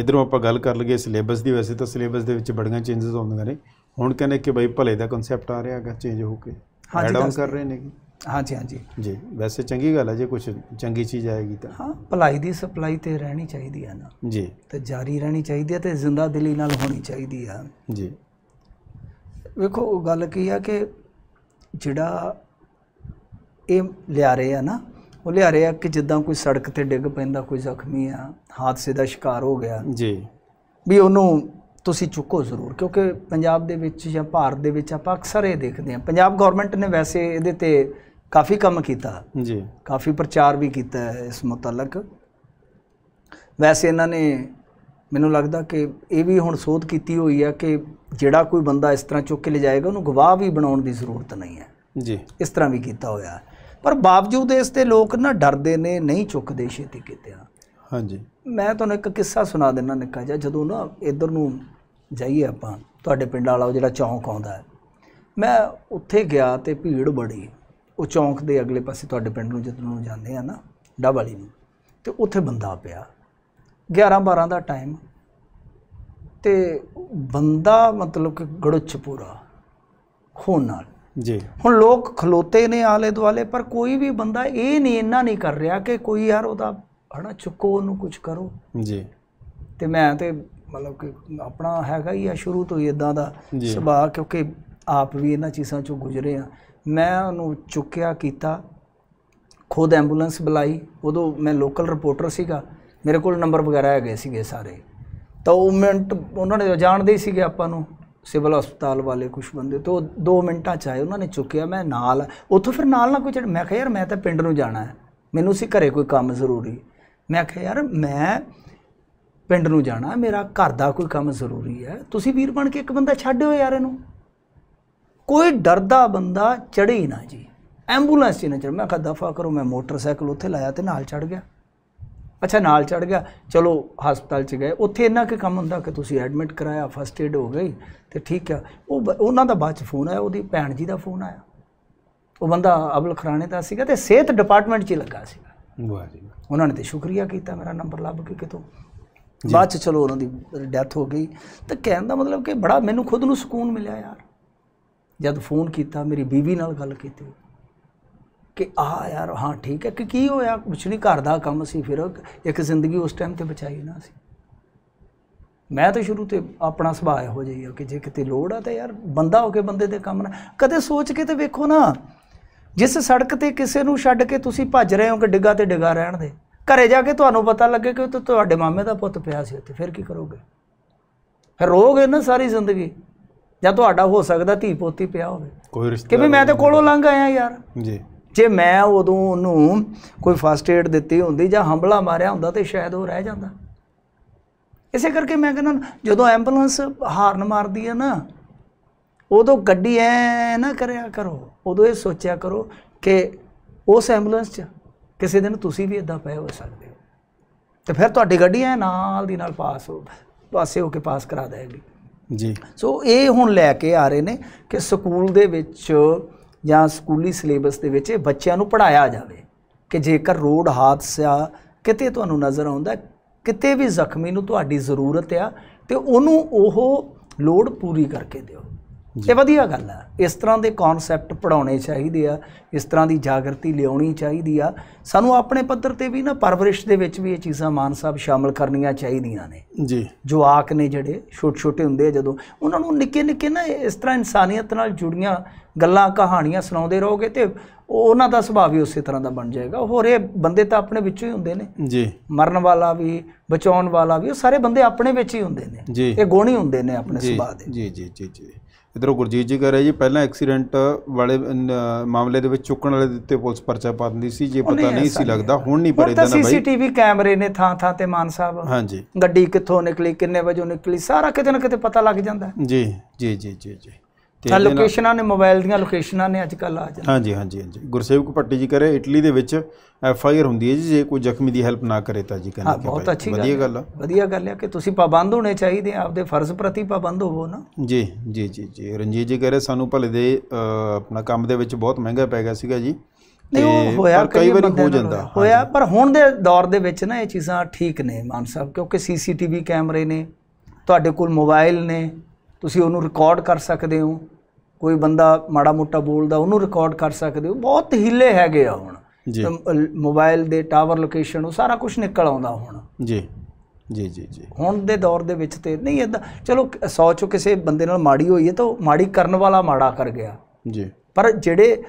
ਇਧਰੋਂ ਆਪਾਂ ਗੱਲ ਕਰ ਲਈਏ ਸਿਲੇਬਸ ਦੀ ਵੈਸੇ ਤਾਂ ਸਿਲੇਬਸ ਦੇ ਵਿੱਚ ਬੜੀਆਂ ਚੇਂਜਸ ਆਉਂਦੀਆਂ ਨੇ ਹੁਣ ਕਹਿੰਦੇ ਕਿ ਬਈ ਭਲੇ ਦਾ ਕਨਸੈਪਟ ਆ ਰਿਹਾ ਹੈਗਾ ਚੇਂਜ ਹੋ ਕੇ ਹਾਂਜੀ ਕਰ ਰਹੇ ਨੇ ਹਾਂਜੀ ਹਾਂਜੀ ਜੀ ਵੈਸੇ ਚੰਗੀ ਗੱਲ ਹੈ ਜੇ ਕੁਝ ਚੰਗੀ ਚੀਜ਼ ਆਏਗੀ ਤਾਂ ਹਾਂ ਭਲਾਈ ਦੀ ਸਪਲਾਈ ਤੇ ਰਹਿਣੀ ਚਾਹੀਦੀ ਆ ਨਾ ਜੀ ਤੇ ਜਾਰੀ ਰਹਿਣੀ ਚਾਹੀਦੀ ਆ ਤੇ ਜ਼ਿੰਦਾ ਦਿਲੀ ਨਾਲ ਹੋਣੀ ਚਾਹੀਦੀ ਆ ਜੀ ਵੇਖੋ ਗੱਲ ਕੀ ਆ ਕਿ ਜਿਹੜਾ ਇਹ ਲਿਆ ਰਹੇ ਆ ਨਾ ਉਹ ਲਿਆ ਆ ਕਿ ਜਿੱਦਾਂ ਕੋਈ ਸੜਕ ਤੇ ਡਿੱਗ ਪੈਂਦਾ ਕੋਈ ਜ਼ਖਮੀ ਆ ਹਾਦਸੇ ਦਾ ਸ਼ਿਕਾਰ ਹੋ ਗਿਆ ਜੀ ਵੀ ਉਹਨੂੰ ਤੁਸੀਂ ਚੁੱਕੋ ਜ਼ਰੂਰ ਕਿਉਂਕਿ ਪੰਜਾਬ ਦੇ ਵਿੱਚ ਜਾਂ ਭਾਰਤ ਦੇ ਵਿੱਚ ਆਪਾਂ ਅਕਸਰ ਇਹ ਦੇਖਦੇ ਆ ਪੰਜਾਬ ਗਵਰਨਮੈਂਟ ਨੇ ਵੈਸੇ ਇਹਦੇ ਤੇ ਕਾਫੀ ਕੰਮ ਕੀਤਾ ਜੀ ਕਾਫੀ ਪ੍ਰਚਾਰ ਵੀ ਕੀਤਾ ਹੈ ਇਸ ਮੁਤਲਕ ਵੈਸੇ ਇਹਨਾਂ ਨੇ ਮੈਨੂੰ ਲੱਗਦਾ ਕਿ ਇਹ ਵੀ ਹੁਣ ਸੋਧ ਕੀਤੀ ਹੋਈ ਆ ਕਿ ਜਿਹੜਾ ਕੋਈ ਬੰਦਾ ਇਸ ਤਰ੍ਹਾਂ ਚੁੱਕ ਕੇ ਲੈ ਜਾਏਗਾ ਉਹਨੂੰ ਗਵਾਹ ਵੀ ਬਣਾਉਣ ਦੀ ਜ਼ਰੂਰਤ ਨਹੀਂ ਹੈ ਜੀ ਇਸ ਤਰ੍ਹਾਂ ਵੀ ਕੀਤਾ ਹੋਇਆ ਹੈ ਪਰ ਬਾਵਜੂਦ ਇਸ ਤੇ ਲੋਕ ਨਾ ਡਰਦੇ ਨੇ ਨਹੀਂ ਚੁੱਕਦੇ ਛੇਤੀ ਕਿਤੇ ਹਾਂਜੀ ਮੈਂ ਤੁਹਾਨੂੰ ਇੱਕ ਕਿੱਸਾ ਸੁਣਾ ਦਿੰਨਾ ਨਿੱਕਾ ਜਿਹਾ ਜਦੋਂ ਨਾ ਇਧਰ ਨੂੰ ਜਾਈਏ ਆਪਾਂ ਤੁਹਾਡੇ ਪਿੰਡ ਵਾਲਾ ਉਹ ਜਿਹੜਾ ਚੌਂਕ ਆਉਂਦਾ ਹੈ ਮੈਂ ਉੱਥੇ ਗਿਆ ਤੇ ਭੀੜ ਬੜੀ ਉਹ ਚੌਂਕ ਦੇ ਅਗਲੇ ਪਾਸੇ ਤੁਹਾਡੇ ਪਿੰਡ ਨੂੰ ਜਦੋਂ ਨੂੰ ਜਾਂਦੇ ਆ ਨਾ ਡਬ ਵਾਲੀ ਨੂੰ ਤੇ ਉੱਥੇ ਬੰਦਾ ਪਿਆ 11 12 ਦਾ ਟਾਈਮ ਤੇ ਬੰਦਾ ਮਤਲਬ ਕਿ ਗੜੁੱਛ ਪੂਰਾ ਖੂਨ ਨਾਲ ਜੀ ਹੁਣ ਲੋਕ ਖਲੋਤੇ ਨੇ ਆਲੇ ਦੁਆਲੇ ਪਰ ਕੋਈ ਵੀ ਬੰਦਾ ਇਹ ਨਹੀਂ ਇੰਨਾ ਨਹੀਂ ਕਰ ਰਿਹਾ ਕਿ ਕੋਈ ਯਾਰ ਉਹਦਾ ਹਨਾ ਚੁੱਕੋ ਉਹਨੂੰ ਕੁਝ ਕਰੋ ਜੀ ਤੇ ਮੈਂ ਤੇ ਮਤਲਬ ਕਿ ਆਪਣਾ ਹੈਗਾ ਹੀ ਆ ਸ਼ੁਰੂ ਤੋਂ ਹੀ ਇਦਾਂ ਦਾ ਸੁਭਾਅ ਕਿਉਂਕਿ ਆਪ ਵੀ ਇਹਨਾਂ ਚੀਜ਼ਾਂ ਚੋਂ ਗੁਜ਼ਰੇ ਆ ਮੈਂ ਉਹਨੂੰ ਚੁੱਕਿਆ ਕੀਤਾ ਖੁਦ ਐਂਬੂਲੈਂਸ ਬੁਲਾਈ ਉਦੋਂ ਮੈਂ ਲੋਕਲ ਰਿਪੋਰਟਰ ਸੀਗਾ ਮੇਰੇ ਕੋਲ ਨੰਬਰ ਵਗੈਰਾ ਹੈਗੇ ਸੀਗੇ ਸਾਰੇ ਤਾਂ ਉਹ ਮਿੰਟ ਉਹਨਾਂ ਨੇ ਜਾਣਦੇ ਹੀ ਸੀਗੇ ਆਪਾਂ ਨੂੰ ਸਿਵਲ ਹਸਪਤਾਲ ਵਾਲੇ ਕੁਝ ਬੰਦੇ ਤੋਂ 2 ਮਿੰਟਾਂ ਚ ਆਏ ਉਹਨਾਂ ਨੇ ਚੁੱਕਿਆ ਮੈਂ ਨਾਲ ਉੱਥੋਂ ਫਿਰ ਨਾਲ ਨਾ ਕੋਈ ਮੈਂ ਕਿਹਾ ਯਾਰ ਮੈਂ ਤਾਂ ਪਿੰਡ ਨੂੰ ਜਾਣਾ ਹੈ ਮੈਨੂੰ ਸੀ ਘਰੇ ਕੋਈ ਕੰਮ ਜ਼ਰੂਰੀ ਮੈਂ ਕਿਹਾ ਯਾਰ ਮੈਂ ਪਿੰਡ ਨੂੰ ਜਾਣਾ ਮੇਰਾ ਘਰ ਦਾ ਕੋਈ ਕੰਮ ਜ਼ਰੂਰੀ ਹੈ ਤੁਸੀਂ ਵੀਰ ਬਣ ਕੇ ਇੱਕ ਬੰਦਾ ਛੱਡਿਓ ਯਾਰ ਇਹਨੂੰ ਕੋਈ ਡਰਦਾ ਬੰਦਾ ਚੜੇ ਹੀ ਨਾ ਜੀ ਐਂਬੂਲੈਂਸ ਹੀ ਨਾ ਚੜ ਮੈਂ ਕਿਹਾ ਦਫਾ ਕਰੋ ਮੈਂ ਮੋਟਰਸਾਈਕਲ ਉੱਥੇ ਲਾਇਆ ਤੇ ਨਾਲ ਚੜ ਗਿਆ ਅੱਛਾ ਨਾਲ ਚੜ ਗਿਆ ਚਲੋ ਹਸਪਤਾਲ ਚ ਗਏ ਉੱਥੇ ਇੰਨਾ ਕਿ ਕੰਮ ਹੁੰਦਾ ਕਿ ਤੁਸੀਂ ਐਡਮਿਟ ਕਰਾਇਆ ਫਸਟ ਏਡ ਹੋ ਗਈ ਤੇ ਠੀਕ ਆ ਉਹ ਉਹਨਾਂ ਦਾ ਬਾਅਦ ਚ ਫੋਨ ਆਇਆ ਉਹਦੀ ਭੈਣ ਜੀ ਦਾ ਫੋਨ ਆਇਆ ਉਹ ਬੰਦਾ ਅਬਲ ਖਰਾਣੇ ਦਾ ਸੀਗਾ ਤੇ ਸਿਹਤ ਡਿਪਾਰਟਮੈਂਟ 'ਚ ਲੱਗਾ ਸੀ ਵਾਹ ਜੀ ਉਹਨਾਂ ਨੇ ਤੇ ਸ਼ੁਕਰੀਆ ਕੀਤਾ ਮੇਰਾ ਨੰਬਰ ਲੱਭ ਕੇ ਕਿਤੋਂ ਬਾਅਦ ਚ ਚਲੋ ਉਹਨਾਂ ਦੀ ਡੈਥ ਹੋ ਗਈ ਤਾਂ ਕਹਿਣ ਦਾ ਮਤਲਬ ਕਿ ਬੜਾ ਮੈਨੂੰ ਖੁਦ ਨੂੰ ਸਕੂਨ ਮਿਲਿਆ ਯਾਰ ਜਦ ਫੋਨ ਕੀਤਾ ਮੇਰੀ ਬੀਵੀ ਨਾਲ ਗੱਲ ਕੀਤੀ ਕਿ ਆ ਯਾਰ ਹਾਂ ਠੀਕ ਹੈ ਕਿ ਕੀ ਹੋਇਆ ਕੁਛ ਨਹੀਂ ਘਰ ਦਾ ਕੰਮ ਸੀ ਫਿਰ ਇੱਕ ਜ਼ਿੰਦਗੀ ਉਸ ਟਾਈਮ ਤੇ ਬਚਾਈ ਨਾ ਸੀ ਮੈਂ ਤਾਂ ਸ਼ੁਰੂ ਤੇ ਆਪਣਾ ਸੁਭਾਅ ਇਹੋ ਜਿਹਾ ਕਿ ਜੇ ਕਿਤੇ ਲੋੜ ਆ ਤਾਂ ਯਾਰ ਬੰਦਾ ਹੋ ਕੇ ਬੰਦੇ ਦੇ ਕੰਮ ਨਾ ਕਦੇ ਸੋਚ ਕੇ ਤੇ ਵੇਖੋ ਨਾ ਜਿਸ ਸੜਕ ਤੇ ਕਿਸੇ ਨੂੰ ਛੱਡ ਕੇ ਤੁਸੀਂ ਭੱਜ ਰਹੇ ਹੋ ਕਿ ਡਿੱਗਾ ਤੇ ਡਿੱਗਾ ਰਹਿਣ ਦੇ ਘਰੇ ਜਾ ਕੇ ਤੁਹਾਨੂੰ ਪਤਾ ਲੱਗੇ ਕਿ ਤੁਹਾਡੇ ਮਾਮੇ ਦਾ ਪੁੱਤ ਪਿਆ ਸੀ ਉੱਥੇ ਫਿਰ ਕੀ ਕਰੋਗੇ ਫਿਰ ਰੋਗੇ ਨਾ ਸਾਰੀ ਜ਼ਿੰਦਗੀ ਜਾਂ ਤੁਹਾਡਾ ਹੋ ਸਕਦਾ ਧੀ ਪੋਤੀ ਪਿਆ ਹੋਵੇ ਕੋਈ ਰਿਸ਼ਤਾ ਕਿ ਵੀ ਮੈਂ ਤੇ ਕੋਲੋਂ ਲੰਘ ਆਇਆ ਯਾਰ ਜੀ ਜੇ ਮੈਂ ਉਦੋਂ ਉਹਨੂੰ ਕੋਈ ਫਸਟ ਏਡ ਦਿੱਤੀ ਹੁੰਦੀ ਜਾਂ ਹੰਬਲਾ ਮਾਰਿਆ ਹੁੰਦਾ ਤੇ ਸ਼ਾਇਦ ਉਹ ਰਹਿ ਜਾਂਦਾ ਇਸੇ ਕਰਕੇ ਮੈਂ ਕਹਿੰਦਾ ਜਦੋਂ ਐਂਬੂਲੈਂਸ ਹਾਰਨ ਮਾਰਦੀ ਹੈ ਨਾ ਉਦੋਂ ਗੱਡੀ ਐ ਨਾ ਕਰਿਆ ਕਰੋ ਉਦੋਂ ਇਹ ਸੋਚਿਆ ਕਰੋ ਕਿ ਉਸ ਐਂਬੂਲੈਂਸ 'ਚ ਕਿਸੇ ਦਿਨ ਤੁਸੀਂ ਵੀ ਇਦਾਂ ਪਏ ਹੋ ਸਕਦੇ ਹੋ ਤੇ ਫਿਰ ਤੁਹਾਡੀ ਗੱਡੀ ਐ ਨਾਲ ਦੀ ਨਾਲ ਪਾਸ ਹੋ ਪਾਸੇ ਹੋ ਕੇ ਪਾਸ ਕਰਾ ਦੇਗੀ ਜੀ ਸੋ ਇਹ ਹੁਣ ਲੈ ਕੇ ਆ ਰਹੇ ਨੇ ਕਿ ਸਕੂਲ ਦੇ ਵਿੱਚ ਜਾਂ ਸਕੂਲੀ ਸਿਲੇਬਸ ਦੇ ਵਿੱਚ ਬੱਚਿਆਂ ਨੂੰ ਪੜਾਇਆ ਜਾਵੇ ਕਿ ਜੇਕਰ ਰੋਡ ਹਾਦਸਾ ਕਿਤੇ ਤੁਹਾਨੂੰ ਨਜ਼ਰ ਆਉਂਦਾ ਕਿਤੇ ਵੀ ਜ਼ਖਮੀ ਨੂੰ ਤੁਹਾਡੀ ਜ਼ਰੂਰਤ ਆ ਤੇ ਉਹਨੂੰ ਉਹ ਲੋੜ ਪੂਰੀ ਕਰਕੇ ਦਿਓ ਤੇ ਵਧੀਆ ਗੱਲ ਆ ਇਸ ਤਰ੍ਹਾਂ ਦੇ ਕਨਸੈਪਟ ਪੜਾਉਣੇ ਚਾਹੀਦੇ ਆ ਇਸ ਤਰ੍ਹਾਂ ਦੀ ਜਾਗਰਤੀ ਲਿਆਉਣੀ ਚਾਹੀਦੀ ਆ ਸਾਨੂੰ ਆਪਣੇ ਪੱਧਰ ਤੇ ਵੀ ਨਾ ਪਰਵਰਿਸ਼ ਦੇ ਵਿੱਚ ਵੀ ਇਹ ਚੀਜ਼ਾਂ ਮਾਨ ਸਾਹਿਬ ਸ਼ਾਮਲ ਕਰਨੀਆਂ ਚਾਹੀਦੀਆਂ ਨੇ ਜੀ ਜੋ ਆਕ ਨੇ ਜਿਹੜੇ ਛੋਟੇ ਛੋਟੇ ਹੁੰਦੇ ਆ ਜਦੋਂ ਉਹਨਾਂ ਨੂੰ ਨਿੱਕੇ ਨਿੱਕੇ ਨਾ ਇਸ ਤਰ੍ਹਾਂ ਇਨਸਾਨੀਅਤ ਨਾਲ ਜੁੜੀਆਂ ਗੱਲਾਂ ਕਹਾਣੀਆਂ ਸੁਣਾਉਂਦੇ ਰਹੋਗੇ ਤੇ ਉਹਨਾਂ ਦਾ ਸੁਭਾਅ ਵੀ ਉਸੇ ਤਰ੍ਹਾਂ ਦਾ ਬਣ ਜਾਏਗਾ ਹੋਰ ਇਹ ਬੰਦੇ ਤਾਂ ਆਪਣੇ ਵਿੱਚੋਂ ਹੀ ਹੁੰਦੇ ਨੇ ਜੀ ਮਰਨ ਵਾਲਾ ਵੀ ਬਚਾਉਣ ਵਾਲਾ ਵੀ ਉਹ ਸਾਰੇ ਬੰਦੇ ਆਪਣੇ ਵਿੱਚ ਹੀ ਹੁੰਦੇ ਨੇ ਇਹ ਗੁਣ ਹੀ ਹੁੰਦੇ ਨੇ ਆਪਣੇ ਸੁਭਾਅ ਦੇ ਜੀ ਜੀ ਜੀ ਜੀ ਇਧਰੋਂ ਗੁਰਜੀਤ ਜੀ ਕਹ ਰਹੇ ਜੀ ਪਹਿਲਾਂ ਐਕਸੀਡੈਂਟ ਵਾਲੇ ਮਾਮਲੇ ਦੇ ਵਿੱਚ ਚੁੱਕਣ ਵਾਲੇ ਦੇ ਉੱਤੇ ਪੁਲਿਸ ਪਰਚਾ ਪਾ ਦਿੰਦੀ ਸੀ ਜੇ ਪਤਾ ਨਹੀਂ ਸੀ ਲੱਗਦਾ ਹੁਣ ਨਹੀਂ ਪਰ ਇਦਾਂ ਨਾ ਬਾਈ ਸੀਸੀਟੀਵੀ ਕੈਮਰੇ ਨੇ ਥਾਂ ਥਾਂ ਤੇ ਮਾਨ ਸਾਹਿਬ ਹਾਂਜੀ ਗੱਡੀ ਕਿੱਥੋਂ ਨਿਕਲੀ ਕਿੰਨੇ ਵਜੇ ਨਿਕਲੀ ਸਾਰਾ ਕਿਤੇ ਨਾ ਕਿਤੇ ਪਤਾ ਲੱਗ ਜਾਂਦਾ ਜੀ ਜੀ ਜੀ ਜੀ ਜੀ ਤੇ ਲੋਕੇਸ਼ਨਾਂ ਨੇ ਮੋਬਾਈਲ ਦੀਆਂ ਲੋਕੇਸ਼ਨਾਂ ਨੇ ਅੱਜ ਕੱਲ ਆ ਜਾਂਦੀਆਂ ਹਾਂਜੀ ਹਾਂਜੀ ਹਾਂਜੀ ਗੁਰਸੇਵਕ ਪੱਟੀ ਜੀ ਕਰੇ ਇਟਲੀ ਦੇ ਵਿੱਚ ਐਫ ਆਈਆਰ ਹੁੰਦੀ ਹੈ ਜੀ ਜੇ ਕੋਈ ਜ਼ਖਮੀ ਦੀ ਹੈਲਪ ਨਾ ਕਰੇ ਤਾਂ ਜੀ ਕਹਿੰਦੇ ਕਿ ਬਹੁਤ ਅੱਛੀ ਵਧੀਆ ਗੱਲ ਆ ਵਧੀਆ ਗੱਲ ਆ ਕਿ ਤੁਸੀਂ ਪਾਬੰਦ ਹੋਣੇ ਚਾਹੀਦੇ ਆ ਆਪਦੇ ਫਰਜ਼ ਪ੍ਰਤੀ ਪਾਬੰਦ ਹੋਵੋ ਨਾ ਜੀ ਜੀ ਜੀ ਜੀ ਰਣਜੀਤ ਜੀ ਕਰੇ ਸਾਨੂੰ ਭਲੇ ਦੇ ਆਪਣਾ ਕੰਮ ਦੇ ਵਿੱਚ ਬਹੁਤ ਮਹਿੰਗਾ ਪੈ ਗਿਆ ਸੀਗਾ ਜੀ ਨਹੀਂ ਉਹ ਹੋਇਆ ਕਈ ਵਾਰੀ ਹੋ ਜਾਂਦਾ ਹੋਇਆ ਪਰ ਹੁਣ ਦੇ ਦੌਰ ਦੇ ਵਿੱਚ ਨਾ ਇਹ ਚੀਜ਼ਾਂ ਠੀਕ ਨੇ ਮਾਨ ਸਾਹਿਬ ਕਿਉਂਕਿ ਸੀਸੀਟੀਵੀ ਕੈਮਰੇ ਨੇ ਤੁਹਾਡੇ ਕੋਲ ਮੋਬਾਈਲ ਨੇ ਤੁਸੀਂ ਉਹਨੂੰ ਰਿਕਾਰਡ ਕਰ ਸਕਦੇ ਹੋ ਕੋਈ ਬੰਦਾ ਮਾੜਾ ਮੋਟਾ ਬੋਲਦਾ ਉਹਨੂੰ ਰਿਕਾਰਡ ਕਰ ਸਕਦੇ ਹੋ ਬਹੁਤ ਹਿੱਲੇ ਹੈਗੇ ਆ ਹੁਣ ਜੀ ਮੋਬਾਈਲ ਦੇ ਟਾਵਰ ਲੋਕੇਸ਼ਨ ਉਹ ਸਾਰਾ ਕੁਝ ਨਿਕਲ ਆਉਂਦਾ ਹੁਣ ਜੀ ਜੀ ਜੀ ਜੀ ਹੁਣ ਦੇ ਦੌਰ ਦੇ ਵਿੱਚ ਤੇ ਨਹੀਂ ਇਦਾਂ ਚਲੋ 100 ਚੋਂ ਕਿਸੇ ਬੰਦੇ ਨਾਲ ਮਾੜੀ ਹੋਈ ਹੈ ਤਾਂ ਉਹ ਮਾੜੀ ਕਰਨ ਵਾਲਾ ਮਾੜਾ ਕਰ ਗਿਆ ਜੀ ਪਰ ਜਿਹੜੇ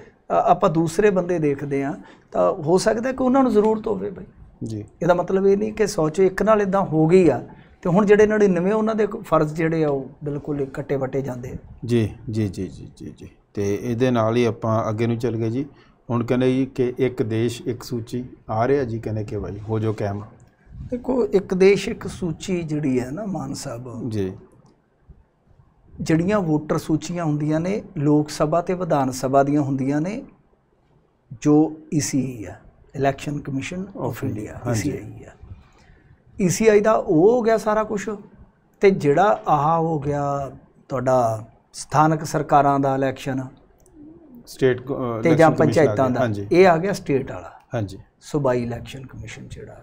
ਆਪਾਂ ਦੂਸਰੇ ਬੰਦੇ ਦੇਖਦੇ ਆ ਤਾਂ ਹੋ ਸਕਦਾ ਕਿ ਉਹਨਾਂ ਨੂੰ ਜ਼ਰੂਰਤ ਹੋਵੇ ਬਈ ਜੀ ਇਹਦਾ ਮਤਲਬ ਇਹ ਨਹੀਂ ਕਿ 100 ਚੋਂ ਇੱਕ ਨਾਲ ਇਦਾਂ ਹੋ ਗਈ ਆ ਤੇ ਹੁਣ ਜਿਹੜੇ 99 ਉਹਨਾਂ ਦੇ ਫਰਜ਼ ਜਿਹੜੇ ਆ ਉਹ ਬਿਲਕੁਲ ਕੱਟੇ ਵਟੇ ਜਾਂਦੇ ਜੀ ਜੀ ਜੀ ਜੀ ਜੀ ਜੀ ਤੇ ਇਹਦੇ ਨਾਲ ਹੀ ਆਪਾਂ ਅੱਗੇ ਨੂੰ ਚੱਲ ਗਏ ਜੀ ਹੁਣ ਕਹਿੰਦੇ ਜੀ ਕਿ ਇੱਕ ਦੇਸ਼ ਇੱਕ ਸੂਚੀ ਆ ਰਿਹਾ ਜੀ ਕਹਿੰਦੇ ਕਿ ਭਾਈ ਹੋ ਜੋ ਕੈਮ ਦੇਖੋ ਇੱਕ ਦੇਸ਼ ਇੱਕ ਸੂਚੀ ਜਿਹੜੀ ਹੈ ਨਾ ਮਾਨ ਸਾਹਿਬ ਜੀ ਜਿਹੜੀਆਂ ਵੋਟਰ ਸੂਚੀਆਂ ਹੁੰਦੀਆਂ ਨੇ ਲੋਕ ਸਭਾ ਤੇ ਵਿਧਾਨ ਸਭਾ ਦੀਆਂ ਹੁੰਦੀਆਂ ਨੇ ਜੋ ਈਸੀਆਈ ਹੈ election commission of India ECI ਹੈ ECI ਦਾ ਉਹ ਹੋ ਗਿਆ ਸਾਰਾ ਕੁਝ ਤੇ ਜਿਹੜਾ ਆਹ ਹੋ ਗਿਆ ਤੁਹਾਡਾ ਸਥਾਨਕ ਸਰਕਾਰਾਂ ਦਾ ਇਲੈਕਸ਼ਨ ਸਟੇਟ ਤੇ ਜਾਂ ਪੰਚਾਇਤਾਂ ਦਾ ਇਹ ਆ ਗਿਆ ਸਟੇਟ ਵਾਲਾ ਹਾਂਜੀ ਸੂਬਾਈ ਇਲੈਕਸ਼ਨ ਕਮਿਸ਼ਨ ਜਿਹੜਾ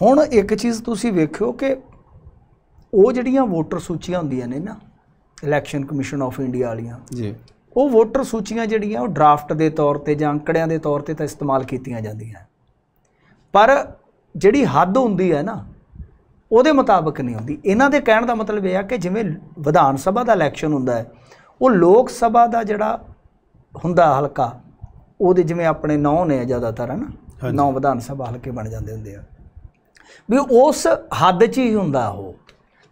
ਹੁਣ ਇੱਕ ਚੀਜ਼ ਤੁਸੀਂ ਵੇਖਿਓ ਕਿ ਉਹ ਜਿਹੜੀਆਂ ਵੋਟਰ ਸੂਚੀਆਂ ਹੁੰਦੀਆਂ ਨੇ ਨਾ ਇਲੈਕਸ਼ਨ ਕਮਿਸ਼ਨ ਆਫ ਇੰਡੀਆ ਵਾਲੀਆਂ ਜੀ ਉਹ ਵੋਟਰ ਸੂਚੀਆਂ ਜਿਹੜੀਆਂ ਉਹ ਡਰਾਫਟ ਦੇ ਤੌਰ ਤੇ ਜਾਂ ਅੰਕੜਿਆਂ ਦੇ ਤੌਰ ਤੇ ਤਾਂ ਇਸਤੇਮਾਲ ਕੀਤੀਆਂ ਜਾਂਦੀਆਂ ਪਰ ਜਿਹੜੀ ਹੱਦ ਹੁੰਦੀ ਹੈ ਨਾ ਉਹਦੇ ਮੁਤਾਬਕ ਨਹੀਂ ਹੁੰਦੀ ਇਹਨਾਂ ਦੇ ਕਹਿਣ ਦਾ ਮਤਲਬ ਇਹ ਆ ਕਿ ਜਿਵੇਂ ਵਿਧਾਨ ਸਭਾ ਦਾ ਇਲੈਕਸ਼ਨ ਹੁੰਦਾ ਹੈ ਉਹ ਲੋਕ ਸਭਾ ਦਾ ਜਿਹੜਾ ਹੁੰਦਾ ਹਲਕਾ ਉਹਦੇ ਜਿਵੇਂ ਆਪਣੇ ਨੌ ਨੇ ਜ਼ਿਆਦਾਤਰ ਹਨ ਨੌ ਵਿਧਾਨ ਸਭਾ ਹਲਕੇ ਬਣ ਜਾਂਦੇ ਹੁੰਦੇ ਆ ਵੀ ਉਸ ਹੱਦ 'ਚ ਹੀ ਹੁੰਦਾ ਉਹ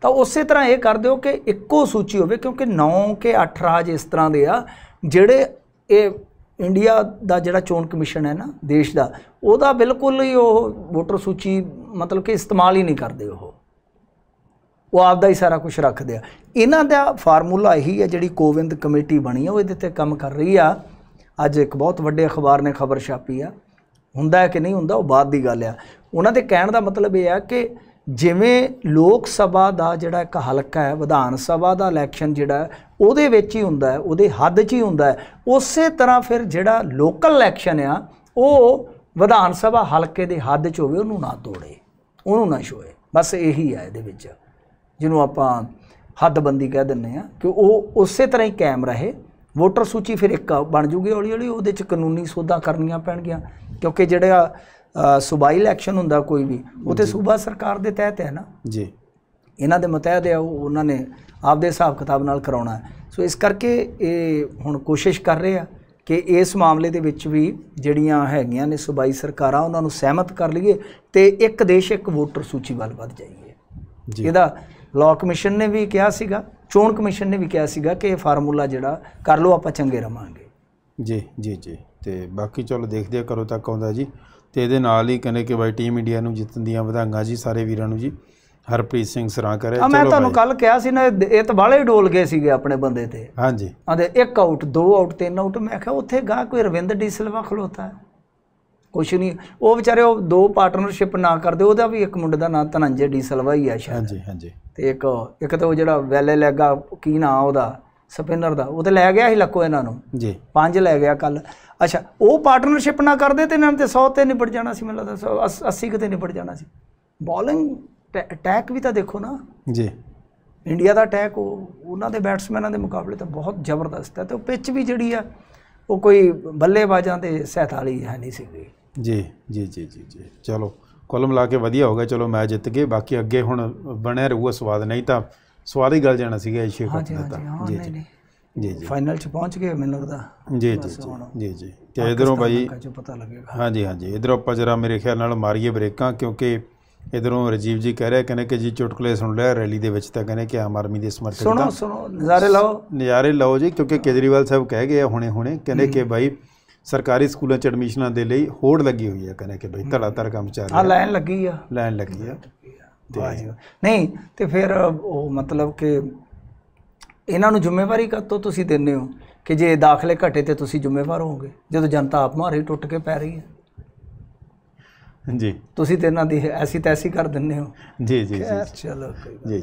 ਤਾਂ ਉਸੇ ਤਰ੍ਹਾਂ ਇਹ ਕਰ ਦਿਓ ਕਿ ਇੱਕੋ ਸੂਚੀ ਹੋਵੇ ਕਿਉਂਕਿ 9 ਕੇ 8 ਰਾਜ ਇਸ ਤਰ੍ਹਾਂ ਦੇ ਆ ਜਿਹੜੇ ਇਹ ਇੰਡੀਆ ਦਾ ਜਿਹੜਾ ਚੋਣ ਕਮਿਸ਼ਨ ਹੈ ਨਾ ਦੇਸ਼ ਦਾ ਉਹਦਾ ਬਿਲਕੁਲ ਹੀ ਉਹ ਵੋਟਰ ਸੂਚੀ ਮਤਲਬ ਕਿ ਇਸਤੇਮਾਲ ਹੀ ਨਹੀਂ ਕਰਦੇ ਉਹ ਉਹ ਆਪ ਦਾ ਹੀ ਸਾਰਾ ਕੁਝ ਰੱਖਦੇ ਆ ਇਹਨਾਂ ਦਾ ਫਾਰਮੂਲਾ ਇਹੀ ਹੈ ਜਿਹੜੀ ਕੋਵਿੰਦ ਕਮੇਟੀ ਬਣੀ ਹੈ ਉਹ ਇਹਦੇ ਤੇ ਕੰਮ ਕਰ ਰਹੀ ਆ ਅੱਜ ਇੱਕ ਬਹੁਤ ਵੱਡੇ ਅਖਬਾਰ ਨੇ ਖਬਰ ਛਾਪੀ ਆ ਹੁੰਦਾ ਹੈ ਕਿ ਨਹੀਂ ਹੁੰਦਾ ਉਹ ਬਾਅਦ ਦੀ ਗੱਲ ਆ ਉਹਨਾਂ ਦੇ ਕਹਿਣ ਦਾ ਮਤਲਬ ਇਹ ਆ ਕਿ ਜਿਵੇਂ ਲੋਕ ਸਭਾ ਦਾ ਜਿਹੜਾ ਇੱਕ ਹਲਕਾ ਹੈ ਵਿਧਾਨ ਸਭਾ ਦਾ ਇਲੈਕਸ਼ਨ ਜਿਹੜਾ ਉਹਦੇ ਵਿੱਚ ਹੀ ਹੁੰਦਾ ਹੈ ਉਹਦੇ ਹੱਦ 'ਚ ਹੀ ਹੁੰਦਾ ਹੈ ਉਸੇ ਤਰ੍ਹਾਂ ਫਿਰ ਜਿਹੜਾ ਲੋਕਲ ਇਲੈਕਸ਼ਨ ਆ ਉਹ ਵਿਧਾਨ ਸਭਾ ਹਲਕੇ ਦੇ ਹੱਦ 'ਚ ਹੋਵੇ ਉਹਨੂੰ ਨਾ ਤੋੜੇ ਉਹਨੂੰ ਨਾ ਛੋਏ ਬਸ ਇਹੀ ਹੈ ਇਹਦੇ ਵਿੱਚ ਜਿਹਨੂੰ ਆਪਾਂ ਹੱਦਬੰਦੀ ਕਹਿ ਦਿੰਨੇ ਆ ਕਿ ਉਹ ਉਸੇ ਤਰ੍ਹਾਂ ਹੀ ਕਾਇਮ ਰਹੇ ਵੋਟਰ ਸੂਚੀ ਫਿਰ ਇੱਕ ਬਣ ਜੂਗੀ ਹੌਲੀ ਹੌਲੀ ਉਹਦੇ 'ਚ ਕਾਨੂੰਨੀ ਸੋਧਾਂ ਕਰਨੀਆਂ ਪੈਣਗੀਆਂ ਕਿਉਂਕਿ ਜਿਹੜਾ ਸੂਬਾਈ ਇਲੈਕਸ਼ਨ ਹੁੰਦਾ ਕੋਈ ਵੀ ਉਹ ਤੇ ਸੂਬਾ ਸਰਕਾਰ ਦੇ ਤਹਿਤ ਹੈ ਨਾ ਜੀ ਇਹਨਾਂ ਦੇ ਮਤਹਿਦ ਹੈ ਉਹਨਾਂ ਨੇ ਆਪਦੇ ਹਿਸਾਬ ਕਿਤਾਬ ਨਾਲ ਕਰਾਉਣਾ ਸੋ ਇਸ ਕਰਕੇ ਇਹ ਹੁਣ ਕੋਸ਼ਿਸ਼ ਕਰ ਰਹੇ ਆ ਕਿ ਇਸ ਮਾਮਲੇ ਦੇ ਵਿੱਚ ਵੀ ਜਿਹੜੀਆਂ ਹੈਗੀਆਂ ਨੇ ਸੂਬਾਈ ਸਰਕਾਰਾਂ ਉਹਨਾਂ ਨੂੰ ਸਹਿਮਤ ਕਰ ਲਈਏ ਤੇ ਇੱਕ ਦੇਸ਼ ਇੱਕ ਵੋਟਰ ਸੂਚੀ ਵੱਲ ਵੱਧ ਜਾਈਏ ਜੀ ਇਹਦਾ ਲਾਅ ਕਮਿਸ਼ਨ ਨੇ ਵੀ ਕਿਹਾ ਸੀਗਾ ਚੋਣ ਕਮਿਸ਼ਨ ਨੇ ਵੀ ਕਿਹਾ ਸੀਗਾ ਕਿ ਇਹ ਫਾਰਮੂਲਾ ਜਿਹੜਾ ਕਰ ਲਓ ਆਪਾਂ ਚੰਗੇ ਰਵਾਂਗੇ ਜੀ ਜੀ ਜੀ ਤੇ ਬਾਕੀ ਚਲੋ ਦੇਖਦੇ ਕਰੋ ਤੱਕ ਆਉਂਦਾ ਜੀ ਤੇ ਇਹਦੇ ਨਾਲ ਹੀ ਕਹਿੰਦੇ ਕਿ ਬਾਈ ਟੀਮ ਇੰਡੀਆ ਨੂੰ ਜਿੱਤਣ ਦੀਆਂ ਵਧਾਈਆਂ ਜੀ ਸਾਰੇ ਵੀਰਾਂ ਨੂੰ ਜੀ ਹਰਪ੍ਰੀਤ ਸਿੰਘ ਸਰਾਂ ਕਰੇ ਚਲੋ ਮੈਂ ਤੁਹਾਨੂੰ ਕੱਲ ਕਿਹਾ ਸੀ ਨਾ ਇਹ ਤਾਂ ਬਾਲੇ ਡੋਲ ਗਏ ਸੀਗੇ ਆਪਣੇ ਬੰਦੇ ਤੇ ਹਾਂਜੀ ਆਂਦੇ ਇੱਕ ਆਊਟ ਦੋ ਆਊਟ ਤਿੰਨ ਆਊਟ ਮੈਂ ਕਿਹਾ ਉੱਥੇ ਗਾ ਕੋਈ ਰਵਿੰਦਰ ਡੀਸਲਵਾ ਖਲੋਤਾ ਹੈ ਕੁਛ ਨਹੀਂ ਉਹ ਵਿਚਾਰੇ ਉਹ ਦੋ ਪਾਰਟਨਰਸ਼ਿਪ ਨਾ ਕਰਦੇ ਉਹਦਾ ਵੀ ਇੱਕ ਮੁੰਡੇ ਦਾ ਨਾਂ ਤਨੰਜੇ ਡੀਸਲਵਾ ਹੀ ਆ ਸ਼ਾਇਦ ਹਾਂਜੀ ਹਾਂਜੀ ਤੇ ਇੱਕ ਇੱਕ ਤਾਂ ਉਹ ਜਿਹੜਾ ਵੈਲੇ ਲੈਗਾ ਕੀ ਨਾਂ ਉਹਦਾ ਸਪਿਨਰ ਦਾ ਉਹ ਤੇ ਲੈ ਗਿਆ ਸੀ ਲੱਕੋ ਇਹਨਾਂ ਨੂੰ ਜੀ ਪੰਜ ਲੈ ਗਿਆ ਕੱਲ ਅੱਛਾ ਉਹ ਪਾਰਟਨਰਸ਼ਿਪ ਨਾ ਕਰਦੇ ਤੇ ਇਹਨਾਂ ਤੇ 100 ਤੇ ਨਿਬੜ ਜਾਣਾ ਸੀ ਮੈਨੂੰ ਲੱਗਦਾ 80 ਕਿਤੇ ਨਿਬੜ ਜਾਣਾ ਸੀ ਬੋਲਿੰਗ ਅਟੈਕ ਵੀ ਤਾਂ ਦੇਖੋ ਨਾ ਜੀ ਇੰਡੀਆ ਦਾ ਅਟੈਕ ਉਹ ਉਹਨਾਂ ਦੇ ਬੈਟਸਮੈਨਾਂ ਦੇ ਮੁਕਾਬਲੇ ਤਾਂ ਬਹੁਤ ਜ਼ਬਰਦਸਤ ਹੈ ਤੇ ਉਹ ਪਿਚ ਵੀ ਜਿਹੜੀ ਆ ਉਹ ਕੋਈ ਬੱਲੇਬਾਜ਼ਾਂ ਦੇ ਸਹਾਇਤਾ ਵਾਲੀ ਹੈ ਨਹੀਂ ਸੀਗੀ ਜੀ ਜੀ ਜੀ ਜੀ ਜੀ ਚਲੋ ਕੋਲਮ ਲਾ ਕੇ ਵਧੀਆ ਹੋ ਗਿਆ ਚਲੋ ਮੈਚ ਜਿੱਤ ਗਏ ਬਾਕੀ ਅੱਗੇ ਹੁਣ ਬਣਿਆ ਰਹੂਗਾ ਸਵਾਦ ਨਹੀਂ ਤਾਂ ਸਵਾਰੀ ਹੀ ਜਾਣਾ ਸੀਗਾ ਏਸ਼ੀਆ ਕੱਪ ਦਾ ਜੀ ਜੀ ਜੀ ਜੀ ਫਾਈਨਲ 'ਚ ਪਹੁੰਚ ਗਏ ਮੈਨੂੰ ਲੱਗਦਾ ਜੀ ਜੀ ਜੀ ਜੀ ਤੇ ਇਧਰੋਂ ਭਾਈ ਪਤਾ ਲੱਗੇਗਾ ਹਾਂਜੀ ਹਾਂਜੀ ਇਧਰੋਂ ਆਪਾਂ ਜਰਾ ਮੇਰੇ ਖਿਆਲ ਨਾਲ ਮਾਰੀਏ ਬ੍ਰੇਕਾਂ ਕਿਉਂਕਿ ਇਧਰੋਂ ਰਜੀਵ ਜੀ ਕਹਿ ਰਿਹਾ ਕਹਿੰਦੇ ਕਿ ਜੀ ਚੁਟਕਲੇ ਸੁਣ ਲਿਆ ਰੈਲੀ ਦੇ ਵਿੱਚ ਤਾਂ ਕਹਿੰਦੇ ਕਿ ਆਮ ਆਰਮੀ ਦੇ ਸਮਰਥਕ ਸੁਣੋ ਸੁਣੋ ਨਜ਼ਾਰੇ ਲਾਓ ਨਜ਼ਾਰੇ ਲਾਓ ਜੀ ਕਿਉਂਕਿ ਕੇਜਰੀਵਾਲ ਸਾਹਿਬ ਕਹਿ ਗਏ ਹੁਣੇ ਹੁਣੇ ਕਹਿੰਦੇ ਕਿ ਭਾਈ ਸਰਕਾਰੀ ਸਕੂਲਾਂ 'ਚ ਐਡਮਿਸ਼ਨਾਂ ਦੇ ਲਈ ਹੋੜ ਲੱਗੀ ਹੋਈ ਹੈ ਕਹਿੰਦੇ ਕਿ ਭਾਈ ਧੜਾ ਧੜ ਕੰਮ ਚੱਲ ਰਿਹਾ ਆ ਲਾਈਨ ਲੱਗੀ ਆ ਲਾਈਨ ਲੱਗੀ ਆ ਨਹੀਂ ਤੇ ਫਿਰ ਉਹ ਮਤਲਬ ਕਿ ਇਹਨਾਂ ਨੂੰ ਜ਼ਿੰਮੇਵਾਰੀ ਕਾਤੋਂ ਤੁਸੀਂ ਦਿੰਨੇ ਹੋ ਕਿ ਜੇ ਦਾਖਲੇ ਘਟੇ ਤੇ ਤੁਸੀਂ ਜ਼ਿੰਮੇਵਾਰ ਹੋਵੋਗੇ ਜਦੋਂ ਜਨਤਾ ਆਪ ਮਾਰੀ ਟੁੱਟ ਕੇ ਪੈ ਰਹੀ ਹੈ ਜੀ ਤੁਸੀਂ ਤੇ ਇਹਨਾਂ ਦੀ ਐਸੀ ਤੈਸੀ ਕਰ ਦਿੰਨੇ ਹੋ ਜੀ ਜੀ ਜੀ ਚਲੋ ਜੀ